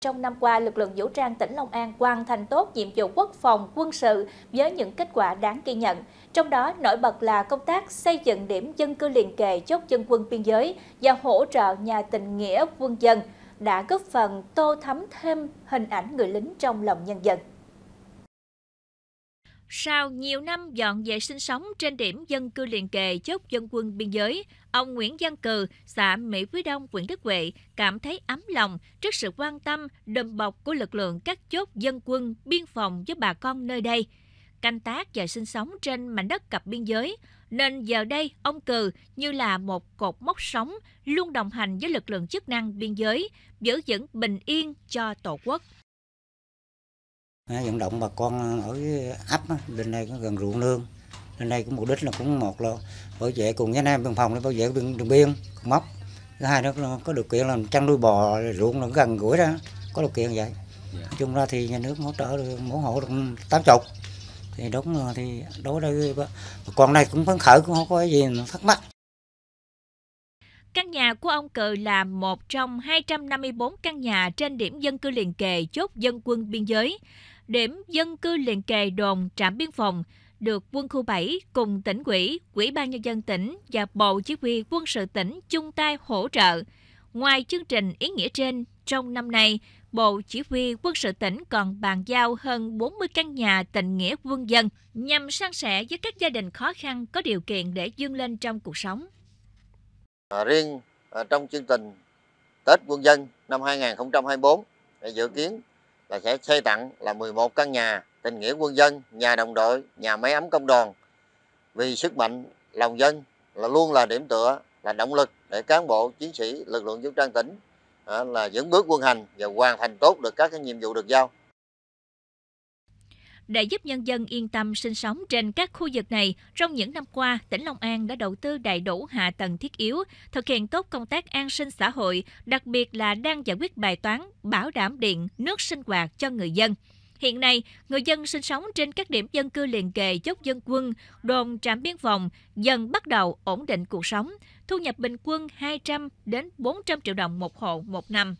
Trong năm qua, lực lượng vũ trang tỉnh Long An hoàn thành tốt nhiệm vụ quốc phòng, quân sự với những kết quả đáng ghi nhận. Trong đó, nổi bật là công tác xây dựng điểm dân cư liền kề chốt dân quân biên giới và hỗ trợ nhà tình nghĩa quân dân đã góp phần tô thắm thêm hình ảnh người lính trong lòng nhân dân. Sau nhiều năm dọn về sinh sống trên điểm dân cư liền kề chốt dân quân biên giới, ông Nguyễn Văn Cừ, xã Mỹ Quý Đông, huyện Đức Huệ cảm thấy ấm lòng trước sự quan tâm, đùm bọc của lực lượng các chốt dân quân biên phòng với bà con nơi đây. Canh tác và sinh sống trên mảnh đất cặp biên giới, nên giờ đây ông Cừ như là một cột mốc sống luôn đồng hành với lực lượng chức năng biên giới, giữ vững bình yên cho Tổ quốc vận động bà con ở ấp lên đây có gần ruộng nương lên đây cũng mục đích là cũng một là bảo vệ cùng với anh em biên phòng để bảo vệ đường, đường biên cột mốc thứ hai nữa là có điều kiện là chăn nuôi bò ruộng là gần gũi đó có điều kiện vậy dạ. nói chung ra thì nhà nước hỗ trợ được mỗi hộ được tám chục thì đúng rồi thì đối đây bà con này cũng phấn khởi cũng không có gì thắc mắc Căn nhà của ông Cừ là một trong 254 căn nhà trên điểm dân cư liền kề chốt dân quân biên giới điểm dân cư liền kề đồn trạm biên phòng được quân khu 7 cùng tỉnh ủy, ủy ban nhân dân tỉnh và bộ chỉ huy quân sự tỉnh chung tay hỗ trợ. Ngoài chương trình ý nghĩa trên, trong năm nay, Bộ Chỉ huy quân sự tỉnh còn bàn giao hơn 40 căn nhà tình nghĩa quân dân nhằm san sẻ với các gia đình khó khăn có điều kiện để vươn lên trong cuộc sống. À, riêng à, trong chương trình Tết quân dân năm 2024 dự kiến là sẽ xây tặng là 11 căn nhà tình nghĩa quân dân, nhà đồng đội, nhà máy ấm công đoàn. Vì sức mạnh lòng dân là luôn là điểm tựa, là động lực để cán bộ chiến sĩ lực lượng vũ trang tỉnh à, là dẫn bước quân hành và hoàn thành tốt được các cái nhiệm vụ được giao. Để giúp nhân dân yên tâm sinh sống trên các khu vực này, trong những năm qua, tỉnh Long An đã đầu tư đầy đủ hạ tầng thiết yếu, thực hiện tốt công tác an sinh xã hội, đặc biệt là đang giải quyết bài toán bảo đảm điện, nước sinh hoạt cho người dân. Hiện nay, người dân sinh sống trên các điểm dân cư liền kề chốt dân quân, đồn trạm biên phòng dần bắt đầu ổn định cuộc sống, thu nhập bình quân 200 đến 400 triệu đồng một hộ một năm.